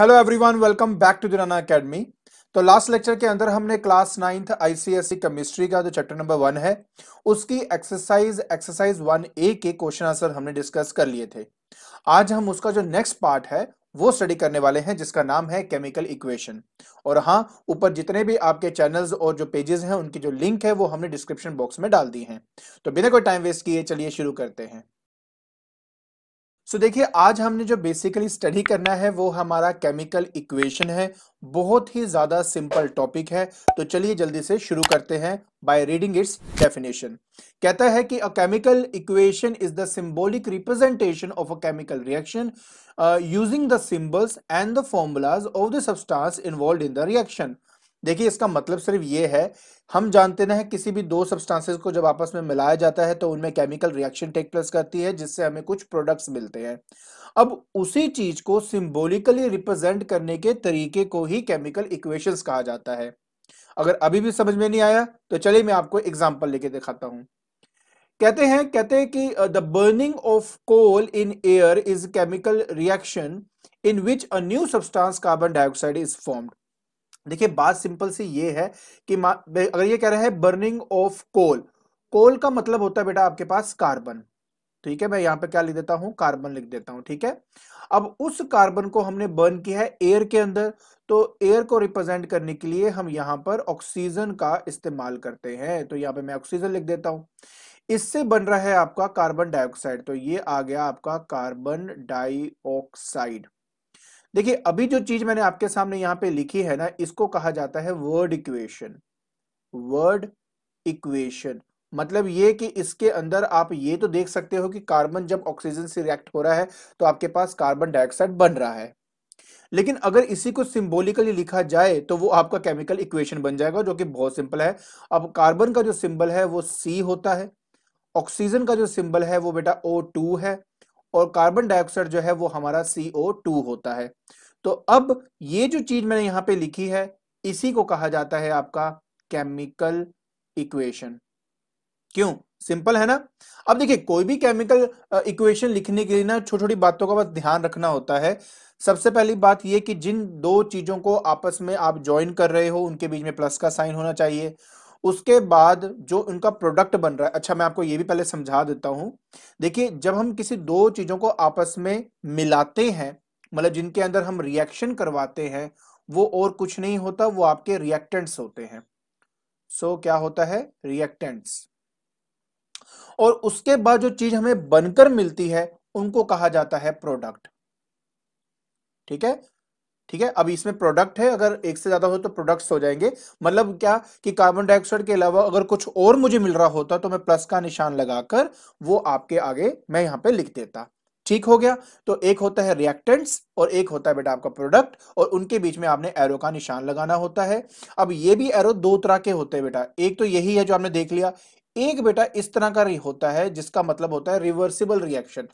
hello everyone welcome back to Durana academy तो last lecture के अंदर हमने क्लास नाइन्थ आईसीएसई केमिस्ट्री का जो चैप्टर नंबर वन है उसकी एक्सरसाइज एक्सरसाइज वन ए के क्वेश्चन आंसर हमने डिस्कस कर लिए थे आज हम उसका जो नेक्स्ट पार्ट है वो स्टडी करने वाले हैं जिसका नाम है केमिकल इक्वेशन और हाँ ऊपर जितने भी आपके चैनल्स और जो पेजेस हैं उनकी जो लिंक है वो हमने डिस्क्रिप्शन बॉक्स में डाल दी हैं तो बिना कोई टाइम वेस्ट किए चलिए शुरू करते हैं सो so, देखिए आज हमने जो बेसिकली स्टडी करना है वो हमारा केमिकल इक्वेशन है बहुत ही ज्यादा सिंपल टॉपिक है तो चलिए जल्दी से शुरू करते हैं बाय रीडिंग इट्स डेफिनेशन कहता है कि a chemical equation is the symbolic representation of a chemical reaction using the symbols and the formulas of the substance involve in the reaction देखिए इसका मतलब सिर्फ ये है हम जानते हैं किसी भी दो सब्सटेंसेस को जब आपस में मिलाया जाता है तो उनमें केमिकल रिएक्शन टेक प्लेस करती है जिससे हमें कुछ प्रोडक्ट्स मिलते हैं अब उसी चीज को सिंबॉलिकली रिप्रेजेंट करने के तरीके को ही केमिकल इक्वेशंस कहा जाता है अगर अभी भी समझ में नहीं आया तो चलिए मैं आपको एग्जाम्पल लेके दिखाता हूं कहते हैं कहते हैं कि the burning of coal in air is chemical reaction in which a new substance carbon dioxide is formed देखिए बात सिंपल सी ये है कि अगर ये कह रहा है बर्निंग ऑफ कोल कोल का मतलब होता है बेटा आपके पास कार्बन ठीक है मैं यहां पे क्या लिख देता हूं कार्बन लिख देता हूं ठीक है अब उस कार्बन को हमने बर्न किया है एयर के अंदर तो एयर को रिप्रेजेंट करने के लिए हम यहां पर ऑक्सीजन का इस्तेमाल करते हैं तो यहाँ पे मैं ऑक्सीजन लिख देता हूं इससे बन रहा है आपका कार्बन डाइऑक्साइड तो ये आ गया आपका कार्बन डाइऑक्साइड देखिए अभी जो चीज मैंने आपके सामने यहाँ पे लिखी है ना इसको कहा जाता है वर्ड इक्वेशन वर्ड इक्वेशन मतलब ये कि इसके अंदर आप ये तो देख सकते हो कि कार्बन जब ऑक्सीजन से रिएक्ट हो रहा है तो आपके पास कार्बन डाइऑक्साइड बन रहा है लेकिन अगर इसी को सिंबोलिकली लिखा जाए तो वो आपका केमिकल इक्वेशन बन जाएगा जो कि बहुत सिंपल है अब कार्बन का जो सिंबल है वो सी होता है ऑक्सीजन का जो सिंबल है वो बेटा ओ टू है और कार्बन डाइऑक्साइड जो है वो हमारा CO2 होता है तो अब ये जो चीज मैंने यहाँ पे लिखी है इसी को कहा जाता है आपका केमिकल इक्वेशन क्यों सिंपल है ना अब देखिए कोई भी केमिकल इक्वेशन लिखने के लिए ना छोटी छोटी बातों का बस ध्यान रखना होता है सबसे पहली बात यह कि जिन दो चीजों को आपस में आप ज्वाइन कर रहे हो उनके बीच में प्लस का साइन होना चाहिए उसके बाद जो उनका प्रोडक्ट बन रहा है अच्छा मैं आपको ये भी पहले समझा देता हूं देखिए जब हम किसी दो चीज़ों को आपस में मिलाते हैं मतलब जिनके अंदर हम रिएक्शन करवाते हैं वो और कुछ नहीं होता वो आपके रिएक्टेंट्स होते हैं सो so, क्या होता है रिएक्टेंट्स और उसके बाद जो चीज हमें बनकर मिलती है उनको कहा जाता है प्रोडक्ट ठीक है ठीक है अब इसमें प्रोडक्ट है अगर एक से ज्यादा हो तो प्रोडक्ट्स हो जाएंगे मतलब क्या कि कार्बन डाइऑक्साइड के अलावा अगर कुछ और मुझे मिल रहा होता तो मैं प्लस का निशान लगाकर वो आपके आगे मैं यहाँ पे लिख देता ठीक हो गया तो एक होता है रिएक्टेंट्स और एक होता है बेटा आपका प्रोडक्ट और उनके बीच में आपने एरो का निशान लगाना होता है अब ये भी एरो दो तरह के होते हैं बेटा एक तो यही है जो आपने देख लिया एक बेटा इस तरह का होता है जिसका मतलब होता है रिवर्सिबल रिएक्शन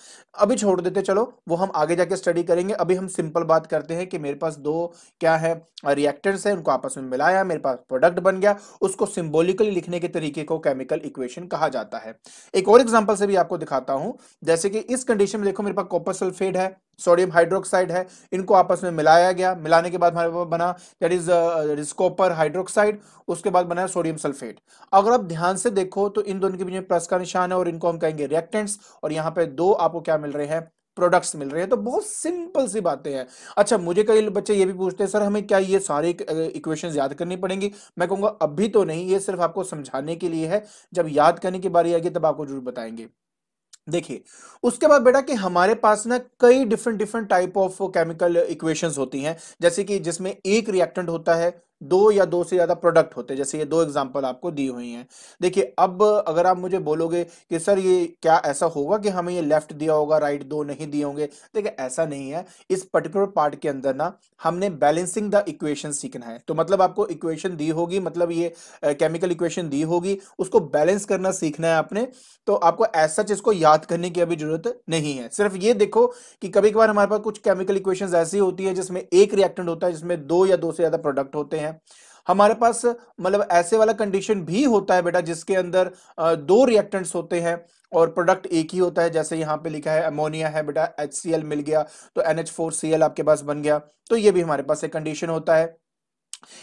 अभी छोड़ देते चलो वो हम आगे जाके स्टडी करेंगे अभी हम सिंपल बात करते हैं कि मेरे पास दो क्या है रिएक्टर्स है उनको आपस में मिलाया मेरे पास प्रोडक्ट बन गया उसको सिंबोलिकली लिखने के तरीके को केमिकल इक्वेशन कहा जाता है एक और एग्जाम्पल से भी आपको दिखाता हूं जैसे कि इस कंडीशन में देखो मेरे पास कॉपर सल्फेट है सोडियम हाइड्रोक्साइड है इनको आपस में मिलाया गया मिलाने के बाद हमारे पास बना दैट इज रिस्कोपर हाइड्रोक्साइड उसके बाद बना सोडियम सल्फेट अगर आप ध्यान से देखो तो इन दोनों के बीच में प्लस का निशान है और इनको हम कहेंगे रिएक्टेंट्स और यहाँ पे दो आपको क्या मिल रहे हैं प्रोडक्ट्स मिल रहे हैं तो बहुत सिंपल सी बातें हैं अच्छा मुझे कई बच्चे ये भी पूछते हैं सर हमें क्या ये सारे इक्वेशन याद करनी पड़ेंगी मैं कहूँगा अभी तो नहीं ये सिर्फ आपको समझाने के लिए है जब याद करने की बारी आएगी तब आपको जरूर बताएंगे देखिए उसके बाद बेटा कि हमारे पास ना कई different different type of chemical equations होती हैं जैसे कि जिसमें एक रिएक्टेंट होता है दो या दो से ज़्यादा प्रोडक्ट होते हैं जैसे ये दो एग्जांपल आपको दी हुई हैं देखिए अब अगर आप मुझे बोलोगे कि सर ये क्या ऐसा होगा कि हमें ये लेफ्ट दिया होगा राइट दो नहीं दिए होंगे देखिए ऐसा नहीं है इस पर्टिकुलर पार्ट के अंदर ना हमने बैलेंसिंग द इक्वेशन सीखना है तो मतलब आपको इक्वेशन दी होगी मतलब ये केमिकल इक्वेशन दी होगी उसको बैलेंस करना सीखना है आपने तो आपको ऐसा चीज को याद करने की अभी जरूरत नहीं है सिर्फ ये देखो कि कभी कभार हमारे पास कुछ केमिकल इक्वेशन ऐसी होती है जिसमें एक रिएक्टेंट होता है जिसमें दो या दो से ज्यादा प्रोडक्ट होते हैं हैं हमारे पास मतलब ऐसे वाला कंडीशन भी होता है बेटा जिसके अंदर दो रिएक्टेंट्स होते हैं और प्रोडक्ट एक ही होता है जैसे यहाँ पे लिखा है अमोनिया है बेटा एच मिल गया तो एन आपके पास बन गया तो ये भी हमारे पास एक कंडीशन होता है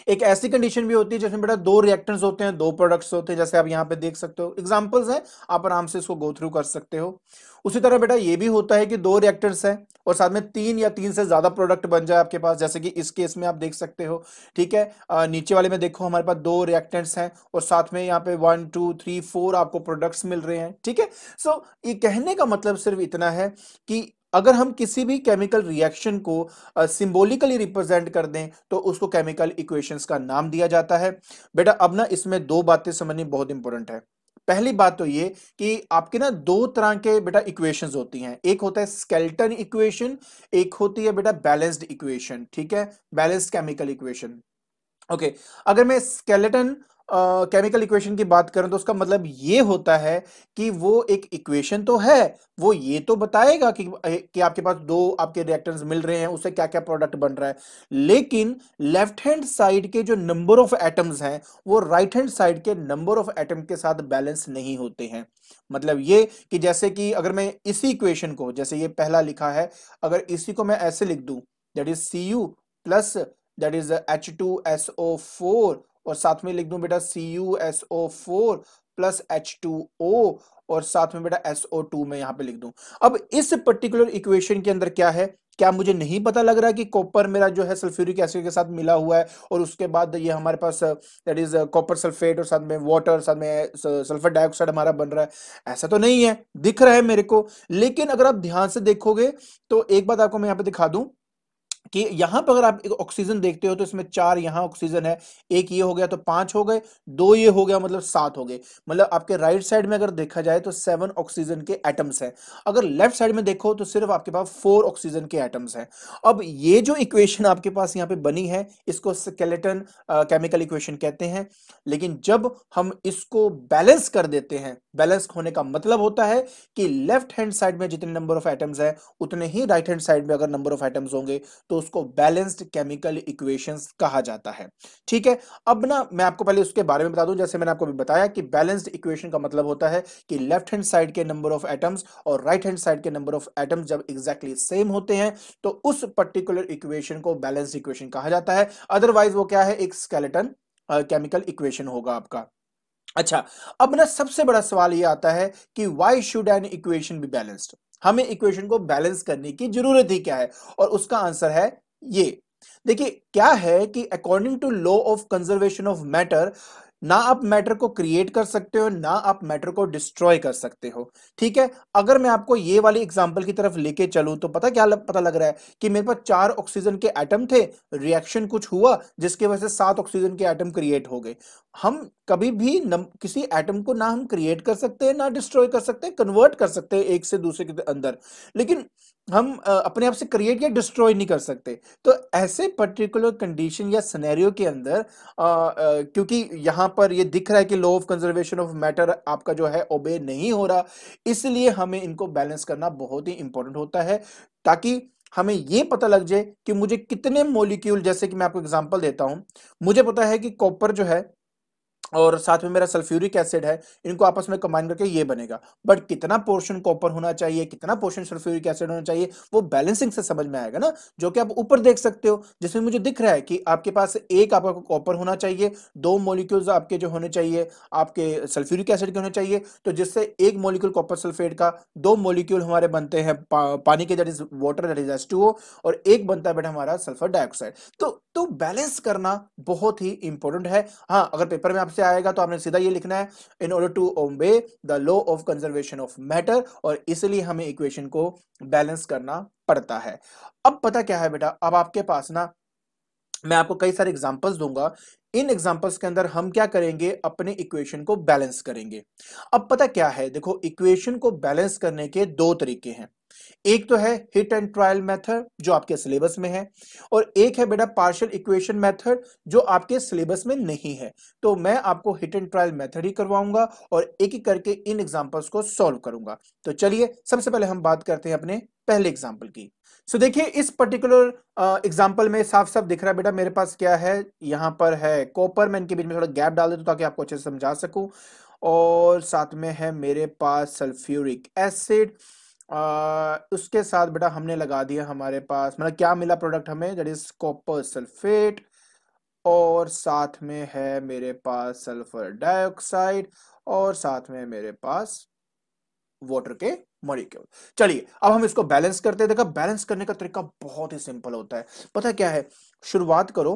एक ऐसी कंडीशन भी होती है जिसमें बेटा दो रिएक्टेंट्स होते हैं दो प्रोडक्ट्स होते हैं जैसे आप यहाँ पे देख सकते हो एग्जांपल्स हैं आप आराम से इसको गो थ्रू कर सकते हो उसी तरह बेटा ये भी होता है कि दो रिएक्टर्स हैं और साथ में तीन या तीन से ज्यादा प्रोडक्ट बन जाए आपके पास जैसे कि इस केस में आप देख सकते हो ठीक है आ, नीचे वाले में देखो हमारे पास दो रिएक्टेंट्स हैं और साथ में यहाँ पे वन टू थ्री फोर आपको प्रोडक्ट्स मिल रहे हैं ठीक है सो ये कहने का मतलब सिर्फ इतना है कि अगर हम किसी भी केमिकल रिएक्शन को सिंबॉलिकली रिप्रेजेंट कर दें तो उसको केमिकल इक्वेशंस का नाम दिया जाता है बेटा अब ना इसमें दो बातें समझनी बहुत इंपॉर्टेंट है पहली बात तो ये कि आपके ना दो तरह के बेटा इक्वेशंस होती हैं एक होता है स्केल्टन इक्वेशन एक होती है बेटा बैलेंस्ड इक्वेशन ठीक है बैलेंस्ड केमिकल इक्वेशन ओके अगर मैं स्केलेटन केमिकल uh, इक्वेशन की बात करें तो उसका मतलब ये होता है कि वो एक इक्वेशन तो है वो ये तो बताएगा कि कि आपके पास दो आपके रिएक्टेंट्स मिल रहे हैं उससे क्या क्या प्रोडक्ट बन रहा है लेकिन लेफ्ट हैंड साइड के जो नंबर ऑफ एटम्स हैं वो राइट हैंड साइड के नंबर ऑफ एटम के साथ बैलेंस नहीं होते हैं मतलब ये कि जैसे कि अगर मैं इसी इक्वेशन को जैसे ये पहला लिखा है अगर इसी को मैं ऐसे लिख दूं that is C U plus that is H two S O four और साथ में लिख दू बेटा C U S O four plus H two O और साथ में बेटा एस ओ टू में यहां पे लिख दूं अब इस पर्टिकुलर इक्वेशन के अंदर क्या है क्या मुझे नहीं पता लग रहा कि कॉपर मेरा जो है सल्फ्यूरिक एसिड के साथ मिला हुआ है और उसके बाद ये हमारे पास दैट इज कॉपर सल्फेट और साथ में वाटर साथ में सल्फर uh, डाइऑक्साइड हमारा बन रहा है ऐसा तो नहीं है दिख रहा है मेरे को लेकिन अगर आप ध्यान से देखोगे तो एक बात आपको मैं यहाँ पे दिखा दूं कि यहां पर अगर आप ऑक्सीजन देखते हो तो इसमें चार यहां ऑक्सीजन है एक ये हो गया तो पांच हो गए दो ये हो गया मतलब सात हो गए मतलब आपके राइट साइड में अगर देखा जाए तो सेवन ऑक्सीजन के एटम्स हैं अगर लेफ्ट साइड में देखो तो सिर्फ आपके पास फोर ऑक्सीजन के एटम्स हैं अब ये जो इक्वेशन आपके पास यहाँ पे बनी है इसको स्केलेटन केमिकल इक्वेशन कहते हैं लेकिन जब हम इसको बैलेंस कर देते हैं बैलेंस होने का मतलब होता है कि लेफ्ट हैंड साइड में जितने नंबर ऑफ एटम्स है उतने ही राइट हैंड साइड में अगर नंबर ऑफ एटम्स होंगे तो उसको बैलेंस्ड केमिकल इक्वेशंस कहा जाता है ठीक है अब ना मैं आपको पहले उसके बारे में बता दूं जैसे मैंने आपको भी बताया कि बैलेंस्ड इक्वेशन का मतलब होता है कि लेफ्ट हैंड साइड के नंबर ऑफ एटम्स और राइट हैंड साइड के नंबर ऑफ एटम्स जब एग्जैक्टली exactly सेम होते हैं तो उस पर्टिकुलर इक्वेशन को बैलेंस्ड इक्वेशन कहा जाता है अदरवाइज वो क्या है एक स्केलेटन केमिकल इक्वेशन होगा आपका अच्छा अब ना सबसे बड़ा सवाल ये आता है कि why should an equation be balanced हमें इक्वेशन को बैलेंस करने की जरूरत ही क्या है और उसका आंसर है ये देखिए क्या है कि according to law of conservation of matter ना आप मैटर को क्रिएट कर सकते हो ना आप मैटर को डिस्ट्रॉय कर सकते हो ठीक है अगर मैं आपको ये वाली एग्जाम्पल की तरफ लेके चलूं तो पता क्या लग, पता लग रहा है कि मेरे पास चार ऑक्सीजन के एटम थे रिएक्शन कुछ हुआ जिसके वजह से सात ऑक्सीजन के एटम क्रिएट हो गए हम कभी भी नम, किसी एटम को ना हम क्रिएट कर सकते हैं ना डिस्ट्रॉय कर सकते हैं कन्वर्ट कर सकते हैं एक से दूसरे के अंदर लेकिन हम अपने आप से क्रिएट या डिस्ट्रॉय नहीं कर सकते तो ऐसे पर्टिकुलर कंडीशन या सिनेरियो के अंदर आ, आ, क्योंकि यहाँ पर ये दिख रहा है कि law of conservation of matter आपका जो है ओबे नहीं हो रहा इसलिए हमें इनको बैलेंस करना बहुत ही इंपॉर्टेंट होता है ताकि हमें ये पता लग जाए कि मुझे कितने मोलिक्यूल जैसे कि मैं आपको एग्जाम्पल देता हूँ मुझे पता है कि कॉपर जो है और साथ में मेरा सल्फ्यूरिक एसिड है इनको आपस में कंबाइन करके ये बनेगा बट कितना पोर्शन कॉपर होना चाहिए कितना पोर्शन सल्फ्यूरिक एसिड होना चाहिए वो बैलेंसिंग से समझ में आएगा ना जो कि आप ऊपर देख सकते हो जिसमें मुझे दिख रहा है कि आपके पास एक आपका कॉपर होना चाहिए दो मोलिक्यूल्स आपके जो होने चाहिए आपके सल्फ्यूरिक एसिड के होने चाहिए तो जिससे एक मोलिक्यूल कॉपर सल्फेट का दो मोलिक्यूल हमारे बनते हैं पा, पानी के that is water that is S two और एक बनता है बेटा हमारा सल्फर डाइऑक्साइड तो तो बैलेंस करना बहुत ही इंपॉर्टेंट है हाँ अगर पेपर में आपसे आएगा तो आपने सीधा ये लिखना है in order to obey the law of conservation of matter और इसलिए हमें इक्वेशन को बैलेंस करना पड़ता है अब पता क्या है बेटा अब आपके पास ना मैं आपको कई सारे एग्जाम्पल्स दूंगा इन एग्जाम्पल्स के अंदर हम क्या करेंगे अपने इक्वेशन को बैलेंस करेंगे अब पता क्या है देखो इक्वेशन को बैलेंस करने के दो तरीके हैं एक तो है हिट एंड ट्रायल मेथड जो आपके सिलेबस में है और एक है बेटा पार्शियल इक्वेशन मेथड जो आपके सिलेबस में नहीं है तो मैं आपको हिट एंड ट्रायल मेथड ही करवाऊंगा और एक एक करके इन एग्जांपल्स को सॉल्व करूंगा तो चलिए सबसे पहले हम बात करते हैं अपने पहले एग्जाम्पल की सो so, देखिए इस पर्टिकुलर एग्जाम्पल में साफ साफ दिख रहा है बेटा मेरे पास क्या है यहाँ पर है कॉपर मैं इनके बीच में थोड़ा गैप डाल देता ताकि आपको अच्छे से समझा सकूँ और साथ में है मेरे पास सल्फ्यूरिक एसिड उसके साथ बेटा हमने लगा दिया हमारे पास मतलब क्या मिला प्रोडक्ट हमें दैट इज कॉपर सल्फेट और साथ में है मेरे पास सल्फर डाइऑक्साइड और साथ में मेरे पास वाटर के मॉलिक्यूल चलिए अब हम इसको बैलेंस करते हैं देखा बैलेंस करने का तरीका बहुत ही सिंपल होता है पता क्या है शुरुआत करो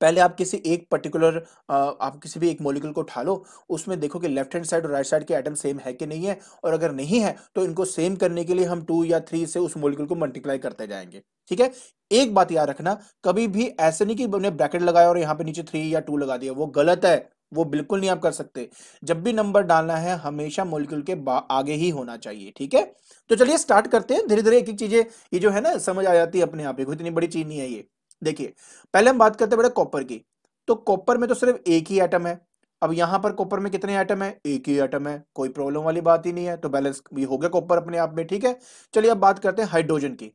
पहले आप किसी एक पर्टिकुलर आप किसी भी एक मॉलिक्यूल को उठा लो उसमें देखो कि लेफ्ट हैंड साइड और राइट साइड के एटम सेम है कि नहीं है और अगर नहीं है तो इनको सेम करने के लिए हम टू या थ्री से उस मॉलिक्यूल को मल्टीप्लाई करते जाएंगे ठीक है एक बात याद रखना कभी भी ऐसे नहीं कि हमने ब्रैकेट लगाया और यहाँ पे नीचे थ्री या टू लगा दिया वो गलत है वो बिल्कुल नहीं आप कर सकते जब भी नंबर डालना है हमेशा मोलिक्यूल के आगे ही होना चाहिए ठीक है तो चलिए स्टार्ट करते हैं धीरे धीरे एक एक चीजें ये जो है ना समझ आ जाती है अपने आप ही इतनी बड़ी चीज नहीं है ये देखिए पहले हम बात करते हैं बेटा कॉपर की तो कॉपर में तो सिर्फ एक ही आइटम है अब यहां पर कॉपर में कितने आइटम है एक ही आइटम है कोई प्रॉब्लम वाली बात ही नहीं है तो बैलेंस भी हो गया कॉपर अपने आप में ठीक है चलिए अब बात करते हैं हाइड्रोजन की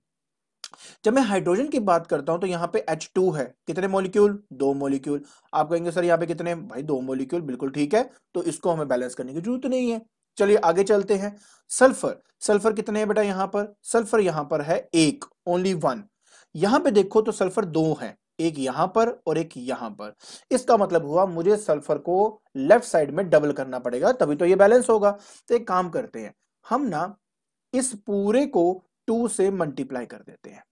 जब मैं हाइड्रोजन की बात करता हूं तो यहाँ पे H2 है कितने मॉलिक्यूल दो मॉलिक्यूल आप कहेंगे सर यहाँ पे कितने भाई दो मॉलिक्यूल बिल्कुल ठीक है तो इसको हमें बैलेंस करने की जरूरत नहीं है चलिए आगे चलते हैं सल्फर सल्फर कितने हैं बेटा यहाँ पर सल्फर यहाँ पर है एक ओनली वन यहां पे देखो तो सल्फर दो है एक यहां पर और एक यहां पर इसका मतलब हुआ मुझे सल्फर को लेफ्ट साइड में डबल करना पड़ेगा तभी तो ये बैलेंस होगा तो एक काम करते हैं हम ना इस पूरे को टू से मल्टीप्लाई कर देते हैं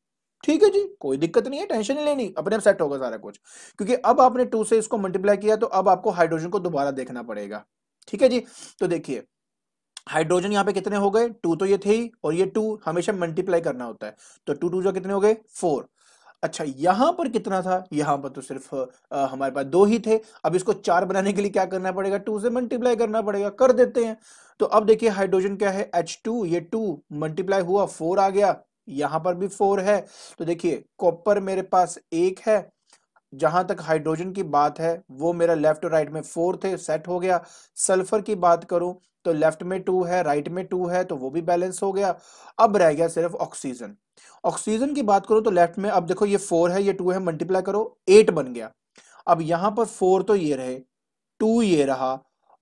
ठीक है जी कोई दिक्कत नहीं है टेंशन नहीं लेनी अपने आप सेट होगा सारा कुछ क्योंकि अब आपने टू से इसको मल्टीप्लाई किया तो अब आपको हाइड्रोजन को दोबारा देखना पड़ेगा ठीक है जी तो देखिए हाइड्रोजन यहाँ पे कितने हो गए टू तो ये थे ही और ये टू हमेशा मल्टीप्लाई करना होता है तो टू टू जो कितने हो गए फोर अच्छा यहां पर कितना था यहां पर तो सिर्फ आ, हमारे पास दो ही थे अब इसको चार बनाने के लिए क्या करना पड़ेगा टू से मल्टीप्लाई करना पड़ेगा कर देते हैं तो अब देखिए हाइड्रोजन क्या है एच टू ये टू मल्टीप्लाई हुआ फोर आ गया यहां पर भी फोर है तो देखिए कॉपर मेरे पास एक है जहां तक हाइड्रोजन की बात है वो मेरा लेफ्ट और राइट में फोर थे सेट हो गया सल्फर की बात करूं तो लेफ्ट में टू है राइट में टू है तो वो भी बैलेंस हो गया अब रह गया सिर्फ ऑक्सीजन ऑक्सीजन की बात करो तो लेफ्ट में अब देखो ये फोर है ये टू है मल्टीप्लाई करो एट बन गया अब यहां पर फोर तो ये रहे टू ये रहा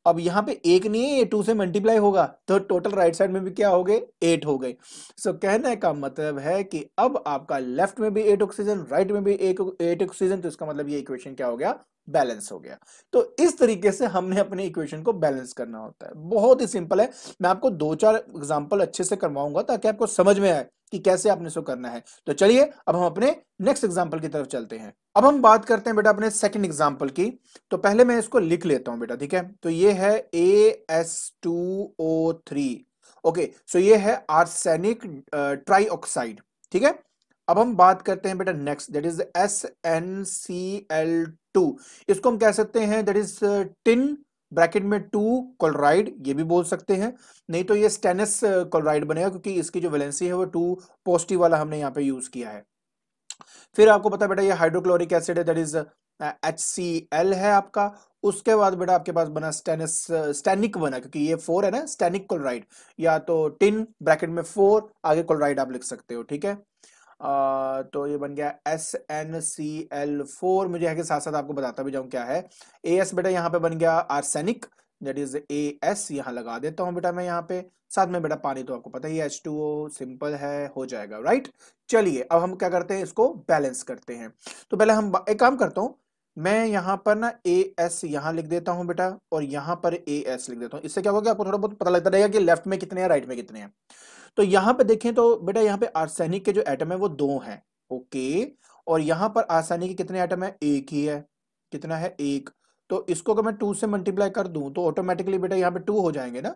अब यहां पे एक नहीं है ये टू से मल्टीप्लाई होगा तो टोटल राइट साइड में भी क्या हो गए एट हो गए सो कहने का मतलब है कि अब आपका लेफ्ट में भी एट ऑक्सीजन राइट में भी एक एट ऑक्सीजन तो इसका मतलब ये इक्वेशन क्या हो गया बैलेंस हो गया तो इस तरीके से हमने अपने इक्वेशन को बैलेंस करना होता है बहुत ही सिंपल है मैं आपको दो चार एग्जाम्पल अच्छे से करवाऊंगा ताकि आपको समझ में आए कि कैसे आपने इसको करना है तो चलिए अब हम अपने नेक्स्ट एग्जाम्पल की तरफ चलते हैं अब हम बात करते हैं बेटा अपने सेकंड एग्जाम्पल की तो पहले मैं इसको लिख लेता हूं बेटा ठीक है तो ये है A S two O three okay so ये है आर्सेनिक ट्राईऑक्साइड ठीक है अब हम बात करते हैं बेटा next that is S N C L two इसको हम कह सकते हैं दैट इज टिन ब्रैकेट में टू क्लोराइड ये भी बोल सकते हैं नहीं तो ये स्टेनस क्लोराइड uh, बनेगा क्योंकि इसकी जो वैलेंसी है वो टू पॉजिटिव वाला हमने यहाँ पे यूज किया है फिर आपको पता बेटा ये हाइड्रोक्लोरिक एसिड है that is H C L है आपका उसके बाद बेटा आपके पास बना स्टेनस स्टेनिक uh, बना क्योंकि ये फोर है ना स्टेनिक क्लोराइड या तो टिन ब्रैकेट में फोर आगे क्लोराइड आप लिख सकते हो ठीक है तो ये बन गया S N C L four मुझे कि साथ साथ आपको बताता भी जाऊं क्या है ए एस बेटा यहाँ पे बन गया arsenic that is A S यहाँ लगा देता हूँ बेटा मैं यहाँ पे साथ में बेटा पानी तो आपको पता ही एच टू ओ सिंपल है हो जाएगा राइट चलिए अब हम क्या करते हैं इसको बैलेंस करते हैं तो पहले हम एक काम करता हूँ मैं यहाँ पर ना ए एस यहाँ लिख देता हूँ बेटा और यहाँ पर ए एस लिख देता हूँ इससे क्या होगा आपको थोड़ा बहुत पता लगता रहेगा कि लेफ्ट में कितने हैं राइट में कितने हैं तो यहाँ पे देखें तो बेटा यहाँ पे आर्सेनिक के जो एटम है वो दो हैं ओके और यहां पर आर्सेनिक के कितने एटम है एक ही है कितना है एक तो इसको अगर मैं टू से मल्टीप्लाई कर दूं तो ऑटोमेटिकली बेटा यहाँ पे टू हो जाएंगे ना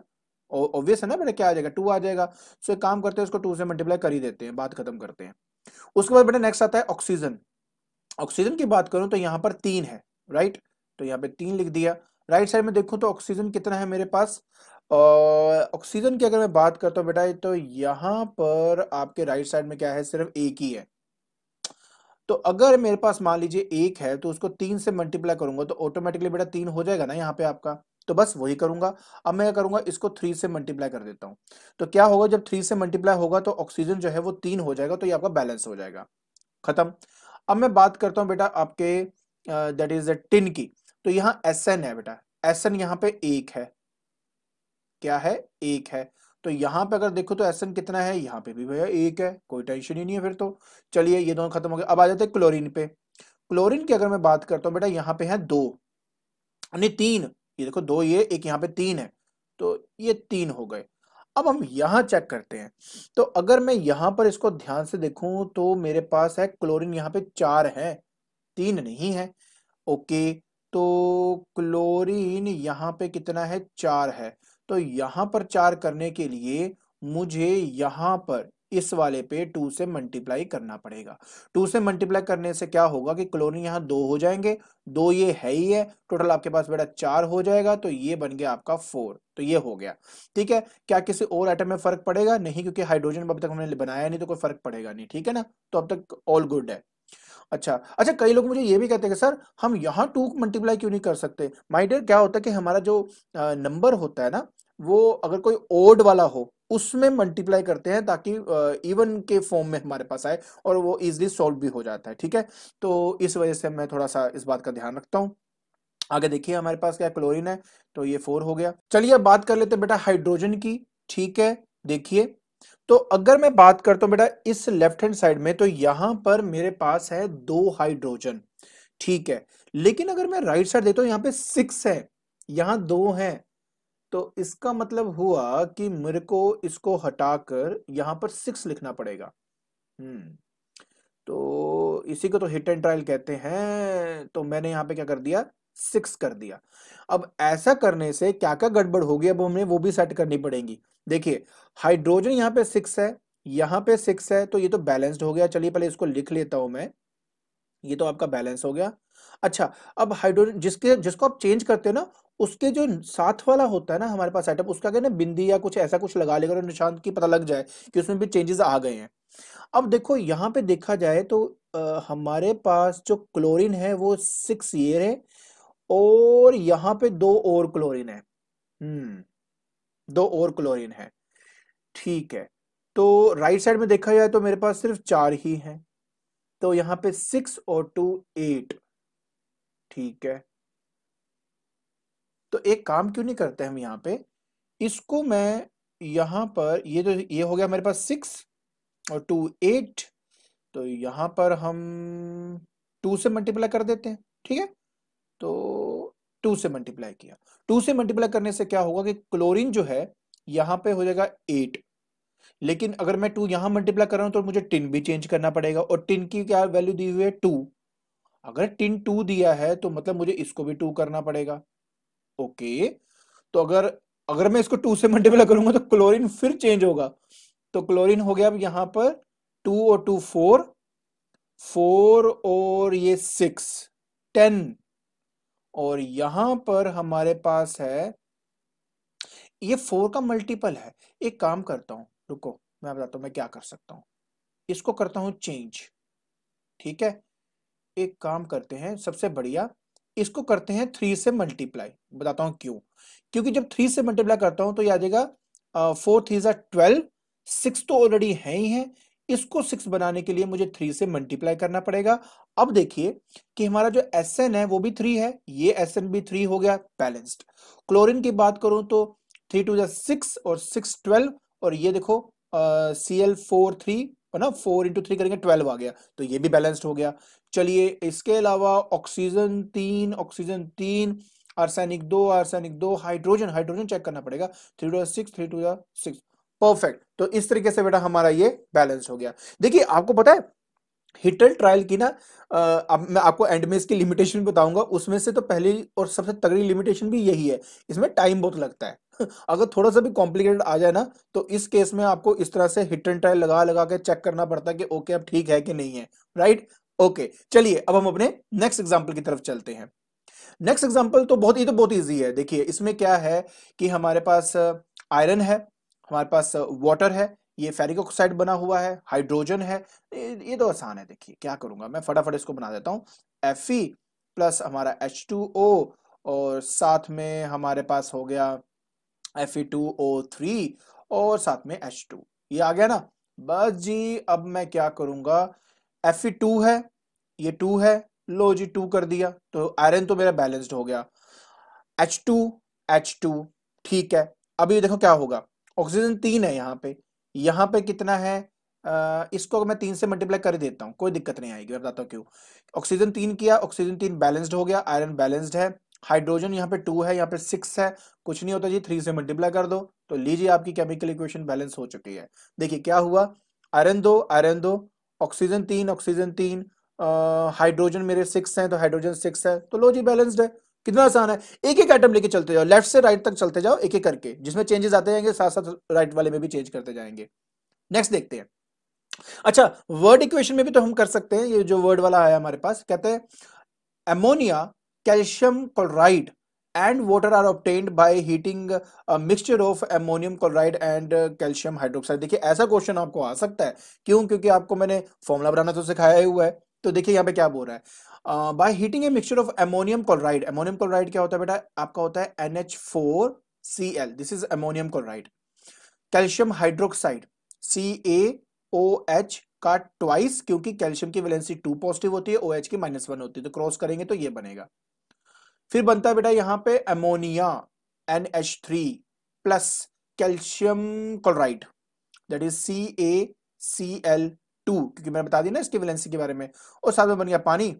ऑब्वियस है ना बेटा क्या आ जाएगा टू आ जाएगा सो एक काम करते हैं उसको टू से मल्टीप्लाई कर ही देते हैं बात खत्म करते हैं उसके बाद बेटा नेक्स्ट आता है ऑक्सीजन ऑक्सीजन की बात करूं तो यहाँ पर तीन है राइट तो यहाँ पे तीन लिख दिया राइट साइड में देखो तो ऑक्सीजन कितना है मेरे पास ऑक्सीजन की अगर मैं बात करता हूँ बेटा तो यहाँ पर आपके राइट साइड में क्या है सिर्फ एक ही है तो अगर मेरे पास मान लीजिए एक है तो उसको तीन से मल्टीप्लाई करूंगा तो ऑटोमेटिकली बेटा तीन हो जाएगा ना यहाँ पे आपका तो बस वही करूंगा अब मैं क्या करूंगा इसको थ्री से मल्टीप्लाई कर देता हूँ तो क्या होगा जब थ्री से मल्टीप्लाई होगा तो ऑक्सीजन जो है वो तीन हो जाएगा तो ये आपका बैलेंस हो जाएगा खत्म अब मैं बात करता हूँ बेटा आपके दैट इज टिन की तो यहाँ एस एन है बेटा एस एन यहाँ पे एक है क्या है एक है तो यहाँ पे अगर देखो तो एस कितना है यहाँ पे भी भैया एक है कोई टेंशन ही नहीं है फिर तो चलिए ये दोनों खत्म हो गए अब आ जाते हैं क्लोरीन पे क्लोरीन की अगर मैं बात करता हूँ बेटा यहाँ पे है दो यानी तीन ये देखो दो ये एक यहाँ पे तीन है तो ये तीन हो गए अब हम यहाँ चेक करते हैं तो अगर मैं यहाँ पर इसको ध्यान से देखूं तो मेरे पास है क्लोरीन यहाँ पे चार है तीन नहीं है ओके तो क्लोरीन यहाँ पे कितना है चार है तो यहां पर चार करने के लिए मुझे यहां पर इस वाले पे टू से मल्टीप्लाई करना पड़ेगा टू से मल्टीप्लाई करने से क्या होगा कि कॉलोनी यहां दो हो जाएंगे दो ये है ही है टोटल आपके पास बेटा चार हो जाएगा तो ये बन गया आपका फोर तो ये हो गया ठीक है क्या किसी और आइटम में फर्क पड़ेगा नहीं क्योंकि हाइड्रोजन अब तक हमने बनाया नहीं तो कोई फर्क पड़ेगा नहीं ठीक है ना तो अब तक ऑल गुड है अच्छा अच्छा कई लोग मुझे ये भी कहते हैं कि सर हम यहाँ टू मल्टीप्लाई क्यों नहीं कर सकते माई डियर क्या होता है कि हमारा जो नंबर होता है ना वो अगर कोई ओड वाला हो उसमें मल्टीप्लाई करते हैं ताकि इवन के फॉर्म में हमारे पास आए और वो इजिली सॉल्व भी हो जाता है ठीक है तो इस वजह से मैं थोड़ा सा इस बात का ध्यान रखता हूँ आगे देखिए हमारे पास क्या क्लोरीन है तो ये फोर हो गया चलिए अब बात कर लेते हैं बेटा हाइड्रोजन की ठीक है देखिए तो अगर मैं बात करता हूं बेटा इस लेफ्ट हैंड साइड में तो यहां पर मेरे पास है दो हाइड्रोजन ठीक है लेकिन अगर मैं राइट साइड देता हूं यहाँ पे सिक्स है यहां दो है तो इसका मतलब हुआ कि मेरे को इसको हटाकर यहां पर सिक्स लिखना पड़ेगा हम्म तो इसी को तो हिट एंड ट्रायल कहते हैं तो मैंने यहां पे क्या कर दिया सिक्स कर दिया अब ऐसा करने से क्या क्या गड़बड़ होगी अब हमें वो भी सेट करनी पड़ेगी देखिए हाइड्रोजन यहाँ पे सिक्स है यहां पे सिक्स है तो ये तो बैलेंस्ड हो गया चलिए पहले इसको लिख लेता हूं मैं ये तो आपका बैलेंस हो गया अच्छा अब हाइड्रोजन जिसके जिसको आप चेंज करते हो ना उसके जो साथ वाला होता है ना हमारे पास आइटम उसका क्या ना बिंदी या कुछ ऐसा कुछ लगा लेकर निशान की पता लग जाए कि उसमें भी चेंजेस आ गए हैं अब देखो यहाँ पे देखा जाए तो आ, हमारे पास जो क्लोरीन है वो सिक्स ईयर है और यहाँ पे दो और क्लोरीन है हम्म दो और क्लोरीन है ठीक है तो राइट साइड में देखा जाए तो मेरे पास सिर्फ चार ही हैं तो यहां पे सिक्स और टू एट ठीक है तो एक काम क्यों नहीं करते हम यहां पे इसको मैं यहां पर ये जो तो ये हो गया मेरे पास सिक्स और टू एट तो यहां पर हम टू से मल्टीप्लाई कर देते हैं ठीक है तो टू से मल्टीप्लाई किया टू से मल्टीप्लाई करने से क्या होगा कि क्लोरीन जो है यहां पे हो जाएगा एट लेकिन अगर मैं टू यहां मल्टीप्लाई कर रहा हूं तो मुझे टिन भी चेंज करना पड़ेगा और टिन की क्या वैल्यू दी हुई है टू अगर टिन टू दिया है तो मतलब मुझे इसको भी टू करना पड़ेगा ओके तो अगर अगर मैं इसको टू से मल्टीप्लाई करूंगा तो क्लोरीन फिर चेंज होगा तो क्लोरीन हो गया अब यहां पर टू और टू फोर फोर और ये सिक्स टेन और यहां पर हमारे पास है ये फोर का मल्टीपल है एक काम करता हूं रुको मैं बताता हूं मैं क्या कर सकता हूं इसको करता हूं चेंज ठीक है एक काम करते हैं सबसे बढ़िया इसको करते हैं थ्री से मल्टीप्लाई बताता हूं क्यों क्योंकि जब थ्री से मल्टीप्लाई करता हूं तो यह आ जाएगा फोर थ्री ट्वेल्व सिक्स तो ऑलरेडी है ही है इसको सिक्स बनाने के लिए मुझे थ्री से मल्टीप्लाई करना पड़ेगा अब देखिए कि हमारा जो एस एन है वो भी थ्री है ये एस एन भी थ्री हो गया बैलेंस्ड क्लोरीन की बात करूं तो थ्री टू दिक्स और सिक्स ट्वेल्व और ये देखो सी एल फोर थ्री ना फोर इंटू थ्री करेंगे ट्वेल्व आ गया तो ये भी बैलेंस्ड हो गया चलिए इसके अलावा ऑक्सीजन तीन ऑक्सीजन तीन आर्सैनिक दो आर्सैनिक दो हाइड्रोजन हाइड्रोजन चेक करना पड़ेगा three two six three two six perfect तो इस तरीके से बेटा हमारा ये बैलेंस हो गया देखिए आपको पता है हिटल ट्रायल की ना अब मैं आपको एंड में इसकी लिमिटेशन बताऊंगा उसमें से तो पहली और सबसे तगड़ी लिमिटेशन भी यही है इसमें टाइम बहुत लगता है अगर थोड़ा सा भी कॉम्प्लिकेटेड आ जाए ना तो इस केस में आपको इस तरह से हिट एंड ट्रायल लगा लगा के चेक करना पड़ता है कि ओके अब ठीक है कि नहीं है राइट ओके चलिए अब हम अपने नेक्स्ट एग्जाम्पल की तरफ चलते हैं नेक्स्ट एग्जाम्पल तो बहुत ही तो बहुत ईजी है देखिए इसमें क्या है कि हमारे पास आयरन है हमारे पास वाटर है ये फेरिक ऑक्साइड बना हुआ है हाइड्रोजन है ये तो आसान है देखिए क्या करूंगा मैं फटाफट इसको बना देता हूँ एफ प्लस हमारा एच टू ओ और साथ में हमारे पास हो गया एफ टू ओ थ्री और साथ में एच टू ये आ गया ना बस जी अब मैं क्या करूंगा एफ टू है ये टू है लो जी टू कर दिया तो आयरन तो मेरा बैलेंस्ड हो गया एच टू एच टू ठीक है अभी देखो क्या होगा ऑक्सीजन तीन है यहाँ पे यहाँ पे कितना है आ, इसको मैं तीन से मल्टीप्लाई कर देता हूँ कोई दिक्कत नहीं आएगी बताता हूँ क्यों ऑक्सीजन तीन किया ऑक्सीजन तीन बैलेंस्ड हो गया आयरन बैलेंस्ड है हाइड्रोजन यहाँ पे टू है यहाँ पे सिक्स है कुछ नहीं होता जी थ्री से मल्टीप्लाई कर दो तो लीजिए आपकी केमिकल इक्वेशन बैलेंस हो चुकी है देखिए क्या हुआ आयरन दो आयरन दो ऑक्सीजन तीन ऑक्सीजन तीन हाइड्रोजन मेरे सिक्स हैं तो हाइड्रोजन सिक्स है तो लो जी बैलेंस्ड है कितना आसान है एक एक आइटम लेके चलते जाओ लेफ्ट से राइट तक चलते जाओ एक एक करके जिसमें चेंजेस आते जाएंगे साथ साथ राइट वाले में भी चेंज करते जाएंगे नेक्स्ट देखते हैं अच्छा वर्ड इक्वेशन में भी तो हम कर सकते हैं ये जो वर्ड वाला आया हमारे पास कहते हैं ammonia calcium chloride and water are obtained by heating a mixture of ammonium chloride and calcium देखिए ऐसा क्वेश्चन आपको आ सकता है क्यों क्योंकि आपको मैंने फॉर्मूला बनाना तो सिखाया ही हुआ है तो देखिए यहाँ पे क्या बोल रहा है by heating a mixture of ammonium chloride ammonium chloride क्या होता है बेटा आपका होता है N H four C L this is ammonium chloride calcium hydroxide C A O H का ट्वाइस क्योंकि कैल्शियम की वैलेंसी टू पॉजिटिव होती है ओ एच की माइनस वन होती है तो क्रॉस करेंगे तो ये बनेगा फिर बनता है बेटा यहाँ पे ammonia N H three plus calcium chloride that is C A C L two क्योंकि मैंने बता दी ना इसकी वैलेंसी के बारे में और साथ में बन गया पानी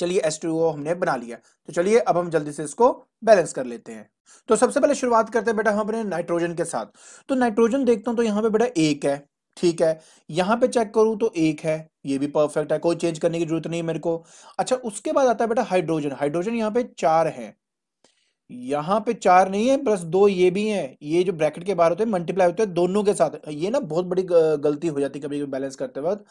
चलिए एस टू ओ हमने बना लिया तो चलिए अब हम जल्दी से इसको बैलेंस कर लेते हैं तो सबसे पहले शुरुआत करते हैं बेटा हम अपने नाइट्रोजन के साथ तो नाइट्रोजन देखता हूं तो यहाँ पे बेटा एक है ठीक है यहाँ पे चेक करूं तो एक है ये भी परफेक्ट है कोई चेंज करने की जरूरत नहीं है मेरे को अच्छा उसके बाद आता है बेटा हाइड्रोजन हाइड्रोजन यहाँ पे चार है यहाँ पे चार नहीं है प्लस दो ये भी है ये जो ब्रैकेट के बाहर होते हैं मल्टीप्लाई होते हैं दोनों के साथ ये ना बहुत बड़ी गलती हो जाती है कभी बैलेंस करते वक्त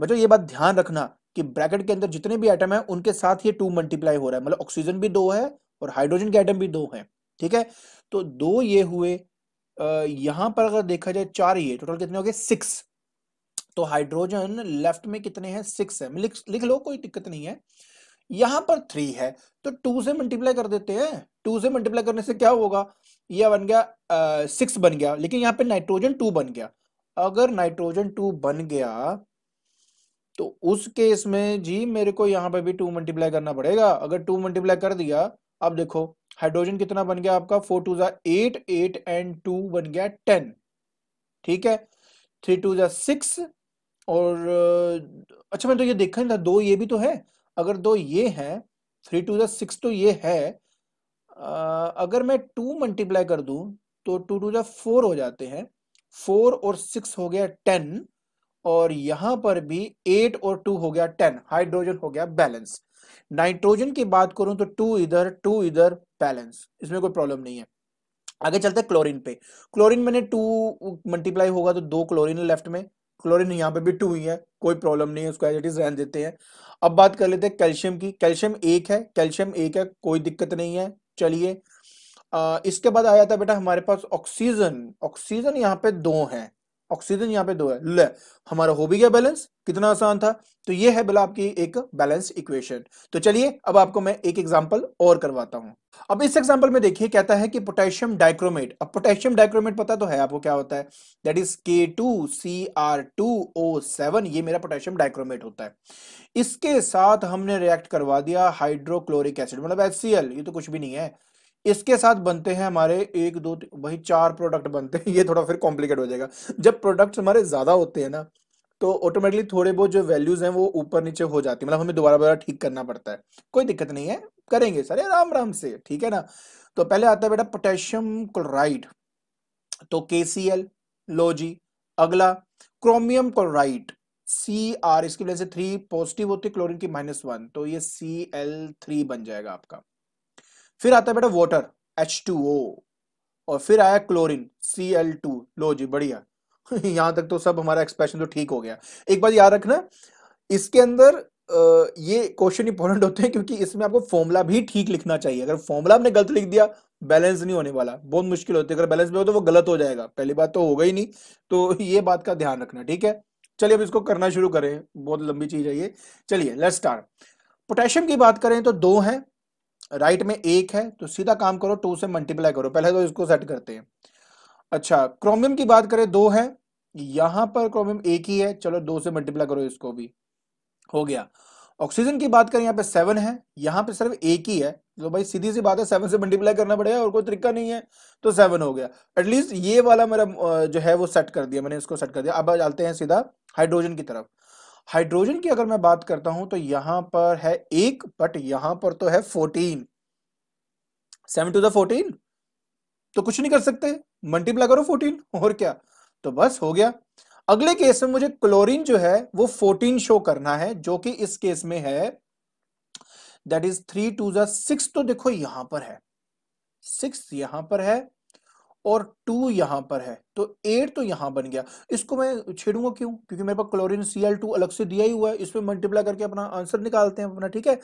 बच्चों ये बात ध्यान रखना कि ब्रैकेट के अंदर जितने भी आइटम है उनके साथ ये टू मल्टीप्लाई हो रहा है मतलब ऑक्सीजन भी दो है और हाइड्रोजन के आइटम भी दो है ठीक है तो दो ये हुए यहां पर अगर देखा जाए चार ये टोटल कितने हो गए सिक्स तो हाइड्रोजन लेफ्ट में कितने हैं सिक्स है लिख लिख लो कोई दिक्कत नहीं है यहां पर थ्री है तो टू से मल्टीप्लाई कर देते हैं टू से मल्टीप्लाई करने से क्या होगा यह बन गया सिक्स बन गया लेकिन यहां पे नाइट्रोजन टू बन गया अगर नाइट्रोजन टू बन गया तो उस केस में जी मेरे को यहाँ पे भी टू मल्टीप्लाई करना पड़ेगा अगर टू मल्टीप्लाई कर दिया अब देखो हाइड्रोजन कितना बन गया आपका फोर टू जट एट एट एंड टू बन गया टेन ठीक है थ्री टू जिक्स और अच्छा मैं तो ये देखा नहीं था दो ये भी तो है अगर दो ये है थ्री टू जिक्स तो ये है आ, अगर मैं टू मल्टीप्लाई कर दू तो टू टू जा फोर हो जाते हैं फोर और सिक्स हो गया टेन और यहां पर भी एट और टू हो गया टेन हाइड्रोजन हो गया बैलेंस नाइट्रोजन की बात करूं तो टू इधर टू इधर बैलेंस इसमें कोई प्रॉब्लम नहीं है आगे चलते हैं क्लोरीन पे क्लोरीन मैंने टू मल्टीप्लाई होगा तो दो क्लोरीन लेफ्ट में क्लोरीन यहाँ पे भी टू ही है कोई प्रॉब्लम नहीं है उसको एज इट इज रहने देते हैं अब बात कर लेते हैं कैल्शियम की कैल्शियम एक है कैल्शियम एक है कोई दिक्कत नहीं है चलिए इसके बाद आ जाता है बेटा हमारे पास ऑक्सीजन ऑक्सीजन यहाँ पे दो है ऑक्सीजन यहाँ पे दो है ले हमारा हो भी गया बैलेंस कितना आसान था तो ये है बिल आपकी एक बैलेंस इक्वेशन तो चलिए अब आपको मैं एक एग्जांपल और करवाता हूं अब इस एग्जांपल में देखिए कहता है कि पोटेशियम डाइक्रोमेट अब पोटेशियम डाइक्रोमेट पता तो है आपको क्या होता है that is K two C R two O seven ये मेरा पोटेशियम डाइक्रोमेट होता है इसके साथ हमने रिएक्ट करवा दिया हाइड्रोक्लोरिक एसिड मतलब एच ये तो कुछ भी नहीं है इसके साथ बनते हैं हमारे एक दो वही चार प्रोडक्ट बनते हैं ये थोड़ा फिर कॉम्प्लिकेट हो जाएगा जब प्रोडक्ट्स हमारे ज़्यादा होते हैं ना तो ऑटोमेटिकली थोड़े बहुत जो वैल्यूज हैं वो ऊपर नीचे हो जाती है मतलब हमें दोबारा दोबारा ठीक करना पड़ता है कोई दिक्कत नहीं है करेंगे सर आराम आराम से ठीक है ना तो पहले आता है बेटा पोटेशियम क्लोराइड तो के सी एल लो जी अगला क्रोमियम क्लोराइड सी आर इसकी वजह से थ्री पॉजिटिव होती है क्लोरिन की माइनस वन तो ये सी एल थ्री बन जाएगा आपका फिर आता है बेटा वाटर एच टू ओ और फिर आया क्लोरीन सी एल टू लो जी बढ़िया यहां तक तो सब हमारा एक्सप्रेशन तो ठीक हो गया एक बात याद रखना इसके अंदर ये क्वेश्चन इंपॉर्टेंट होते हैं क्योंकि इसमें आपको फॉर्मुला भी ठीक लिखना चाहिए अगर फॉर्मुला आपने गलत लिख दिया बैलेंस नहीं होने वाला बहुत मुश्किल होती है अगर बैलेंस में हो तो वो गलत हो जाएगा पहली बात तो होगा ही नहीं तो ये बात का ध्यान रखना ठीक है चलिए अब इसको करना शुरू करें बहुत लंबी चीज है ये चलिए लेट्स स्टार्ट पोटेशियम की बात करें तो दो हैं राइट में एक है तो सीधा काम करो टू से मल्टीप्लाई करो पहले तो इसको सेट करते हैं अच्छा क्रोमियम की बात करें दो है यहां पर क्रोमियम एक ही है चलो दो से मल्टीप्लाई करो इसको भी हो गया ऑक्सीजन की बात करें यहाँ पे सेवन है यहाँ पे सिर्फ एक ही है तो भाई सीधी सी बात है सेवन से मल्टीप्लाई करना पड़ेगा और कोई तरीका नहीं है तो सेवन हो गया एटलीस्ट ये वाला मेरा जो है वो सेट कर दिया मैंने इसको सेट कर दिया अब चलते हैं सीधा हाइड्रोजन की तरफ हाइड्रोजन की अगर मैं बात करता हूं तो यहां पर है एक बट यहां पर तो है fourteen seven two the fourteen तो कुछ नहीं कर सकते मल्टीप्लाई करो फोर्टीन और क्या तो बस हो गया अगले केस में मुझे क्लोरीन जो है वो फोर्टीन शो करना है जो कि इस केस में है that is three two six तो देखो यहां पर है सिक्स यहां पर है और टू यहां पर है तो एट तो यहां बन गया इसको मैं छेड़ूंगा क्यों क्योंकि मेरे पास क्लोरीन सीएल टू अलग से दिया ही हुआ है इसमें मल्टीप्लाई करके अपना आंसर निकालते हैं अपना ठीक है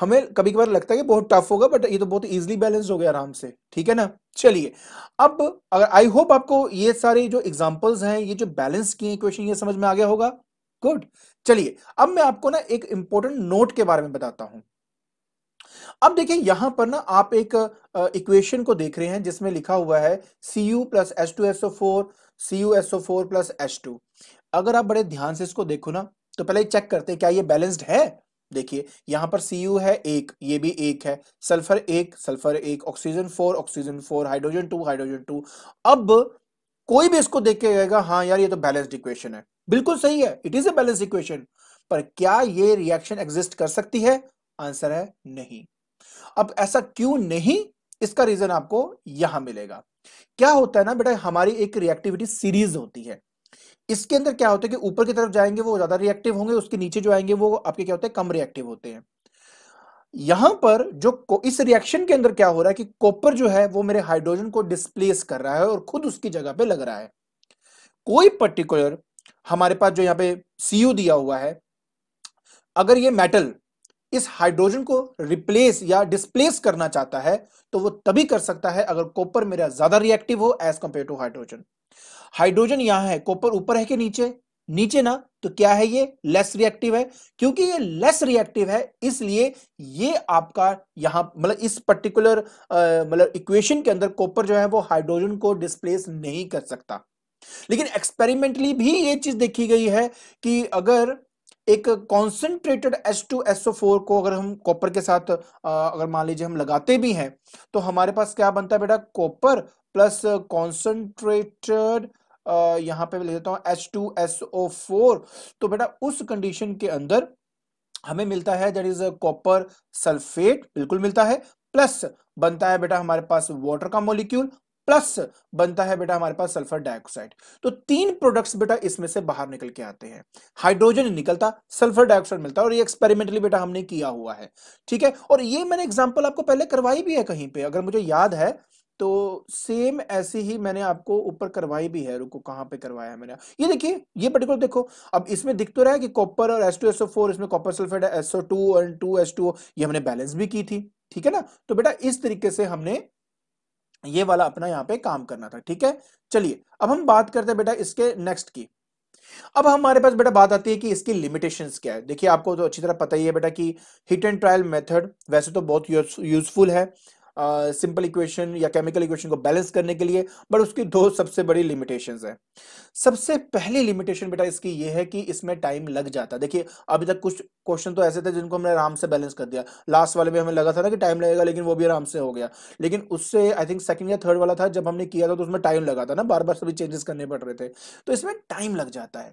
हमें कभी कभार लगता है कि बहुत टफ होगा बट ये तो बहुत इजिली बैलेंस हो गया आराम से ठीक है ना चलिए अब अगर आई होप आपको ये सारे जो एग्जाम्पल्स हैं ये जो बैलेंस किए क्वेश्चन ये समझ में आ गया होगा गुड चलिए अब मैं आपको ना एक इंपॉर्टेंट नोट के बारे में बताता हूं अब देखिए यहां पर ना आप एक इक्वेशन को देख रहे हैं जिसमें लिखा हुआ है C U plus S two S O four C U S O four plus S two अगर आप बड़े ध्यान से इसको देखो ना तो पहले चेक करते हैं क्या ये बैलेंस्ड है देखिए यहां पर सी यू है एक ये भी एक है सल्फर एक सल्फर एक oxygen four oxygen four hydrogen two hydrogen two अब कोई भी इसको देख के कहेगा हाँ यार ये तो बैलेंस्ड इक्वेशन है बिल्कुल सही है it is a balance equation पर क्या ये रिएक्शन एग्जिस्ट कर सकती है आंसर है नहीं अब ऐसा क्यों नहीं इसका रीजन आपको यहां मिलेगा क्या होता है ना बेटा हमारी एक रिएक्टिविटी सीरीज होती है इसके अंदर क्या होता है कि ऊपर की तरफ जाएंगे वो ज्यादा रिएक्टिव होंगे उसके नीचे जो आएंगे वो आपके क्या होते हैं कम रिएक्टिव होते हैं यहां पर जो इस रिएक्शन के अंदर क्या हो रहा है कि कॉपर जो है वो मेरे हाइड्रोजन को डिस्प्लेस कर रहा है और खुद उसकी जगह पे लग रहा है कोई पर्टिकुलर हमारे पास जो यहाँ पे सीयू दिया हुआ है अगर ये मेटल इस हाइड्रोजन को रिप्लेस या डिस्प्लेस करना चाहता है तो वो तभी कर सकता है अगर कॉपर मेरा ज्यादा रिएक्टिव हो as compare to hydrogen hydrogen यहां है कॉपर ऊपर है कि नीचे नीचे ना तो क्या है ये लेस रिएक्टिव है क्योंकि ये लेस रिएक्टिव है इसलिए ये आपका यहां मतलब इस पर्टिकुलर मतलब इक्वेशन के अंदर कॉपर जो है वो हाइड्रोजन को डिस्प्लेस नहीं कर सकता लेकिन एक्सपेरिमेंटली भी ये चीज देखी गई है कि अगर एक concentrated S S two O four को अगर हम कॉपर के साथ अगर मान लीजिए हम लगाते भी हैं तो हमारे पास क्या बनता है बेटा कॉपर प्लस कॉन्सेंट्रेटेड यहां पे ले हूं टू एस ओ फोर तो बेटा उस कंडीशन के अंदर हमें मिलता है दैट इज कॉपर सल्फेट बिल्कुल मिलता है प्लस बनता है बेटा हमारे पास वाटर का मॉलिक्यूल प्लस बनता है बेटा हमारे पास सल्फर डाइऑक्साइड तो तीन प्रोडक्ट्स बेटा इसमें से बाहर निकल के आते हैं हाइड्रोजन निकलता सल्फर डाइऑक्साइड मिलता और ये एक्सपेरिमेंटली बेटा हमने किया हुआ है ठीक है और ये मैंने एग्जाम्पल आपको पहले करवाई भी है कहीं पे अगर मुझे याद है तो सेम ऐसे ही मैंने आपको ऊपर करवाई भी है रुको कहां पे करवाया मैंने ये देखिए ये पर्टिकुलर देखो अब इसमें दिख तो रहा है कि कॉपर और H2SO4 इसमें कॉपर सल्फेट है टू और 2H2O ये हमने बैलेंस भी की थी ठीक है ना तो बेटा इस तरीके से हमने ये वाला अपना यहाँ पे काम करना था ठीक है चलिए अब हम बात करते हैं बेटा इसके नेक्स्ट की अब हमारे पास बेटा बात आती है कि इसकी लिमिटेशंस क्या है देखिए आपको तो अच्छी तरह पता ही है बेटा कि हिट एंड ट्रायल मेथड वैसे तो बहुत यूजफुल है सिंपल इक्वेशन या केमिकल इक्वेशन को बैलेंस करने के लिए बट उसकी दो सबसे बड़ी लिमिटेशन है सबसे पहली लिमिटेशन बेटा इसकी ये है कि इसमें टाइम लग जाता देखिए अभी तक कुछ क्वेश्चन तो ऐसे थे जिनको हमने आराम से बैलेंस कर दिया लास्ट वाले में हमें लगा था ना कि टाइम लगेगा लेकिन वो भी आराम से हो गया लेकिन उससे आई थिंक सेकंड या थर्ड वाला था जब हमने किया था तो उसमें टाइम लगा था ना बार बार सभी चेंजेस करने पड़ रहे थे तो इसमें टाइम लग जाता है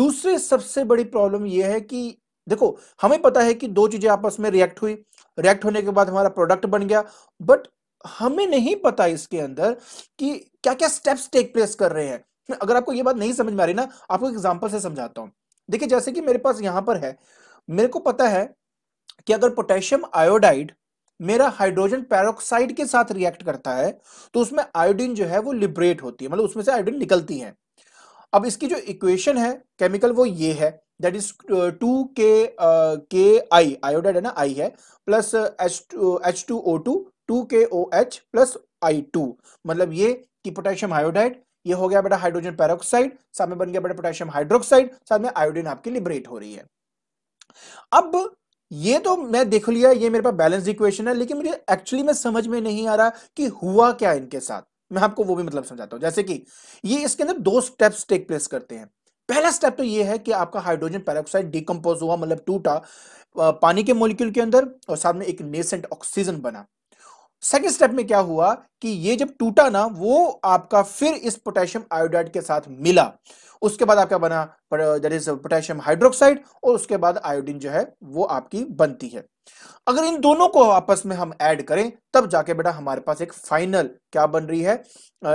दूसरी सबसे बड़ी प्रॉब्लम यह है कि देखो हमें पता है कि दो चीजें आपस में रिएक्ट हुई रिएक्ट होने के बाद हमारा प्रोडक्ट बन गया बट हमें नहीं पता इसके अंदर कि क्या क्या स्टेप्स टेक प्लेस कर रहे हैं अगर आपको ये बात नहीं समझ में आ रही ना आपको एग्जाम्पल से समझाता हूँ देखिए जैसे कि मेरे पास यहाँ पर है मेरे को पता है कि अगर पोटेशियम आयोडाइड मेरा हाइड्रोजन पैरोक्साइड के साथ रिएक्ट करता है तो उसमें आयोडीन जो है वो लिबरेट होती है मतलब उसमें से आयोडीन निकलती है अब इसकी जो इक्वेशन है केमिकल वो ये है दैट इज टू के के आई आयोडाइड है ना आई है plus H H two O two two K O H plus I two मतलब ये कि पोटेशियम आयोडाइड ये हो गया बेटा हाइड्रोजन पेरोक्साइड साथ में बन गया बेटा पोटेशियम हाइड्रोक्साइड साथ में आयोडीन आपकी लिबरेट हो रही है अब ये तो मैं देख लिया ये मेरे पास बैलेंस इक्वेशन है लेकिन मुझे एक्चुअली में समझ में नहीं आ रहा कि हुआ क्या इनके साथ मैं आपको वो भी मतलब समझाता हूं जैसे कि ये इसके अंदर दो स्टेप्स टेक प्लेस करते हैं पहला स्टेप तो ये है कि आपका हाइड्रोजन पैरोक्साइड डिकम्पोज हुआ मतलब टूटा पानी के मोलिक्यूल के अंदर और साथ में एक नेसेंट ऑक्सीजन बना सेकेंड स्टेप में क्या हुआ कि ये जब टूटा ना वो आपका फिर इस पोटेशियम आयोडाइड के साथ मिला उसके बाद आपका बना दैट इज पोटेशियम हाइड्रोक्साइड और उसके बाद आयोडीन जो है वो आपकी बनती है अगर इन दोनों को आपस में हम ऐड करें तब जाके बेटा हमारे पास एक फाइनल क्या बन रही है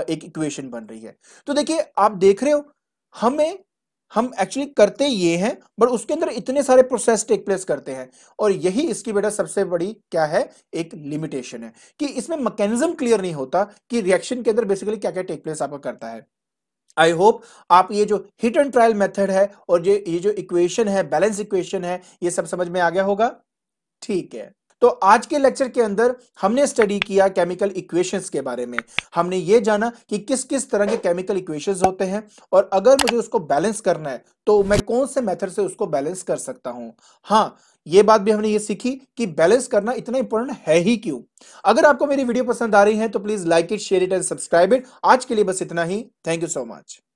एक इक्वेशन बन रही है तो देखिए आप देख रहे हो हमें हम एक्चुअली करते ये हैं बट उसके अंदर इतने सारे प्रोसेस टेक प्लेस करते हैं और यही इसकी बेटा सबसे बड़ी क्या है एक लिमिटेशन है कि इसमें मैकेनिज्म क्लियर नहीं होता कि रिएक्शन के अंदर बेसिकली क्या क्या टेक प्लेस आपका करता है आई होप आप ये जो हिट एंड ट्रायल मेथड है और ये ये जो इक्वेशन है बैलेंस इक्वेशन है ये सब समझ में आ गया होगा ठीक है तो आज के लेक्चर के अंदर हमने स्टडी किया केमिकल इक्वेशंस के बारे में हमने ये जाना कि किस किस तरह के केमिकल इक्वेशंस होते हैं और अगर मुझे उसको बैलेंस करना है तो मैं कौन से मेथड से उसको बैलेंस कर सकता हूं हाँ ये बात भी हमने ये सीखी कि बैलेंस करना इतना इंपॉर्टेंट है ही क्यों अगर आपको मेरी वीडियो पसंद आ रही है तो please like it share it and subscribe it आज के लिए बस इतना ही थैंक यू सो मच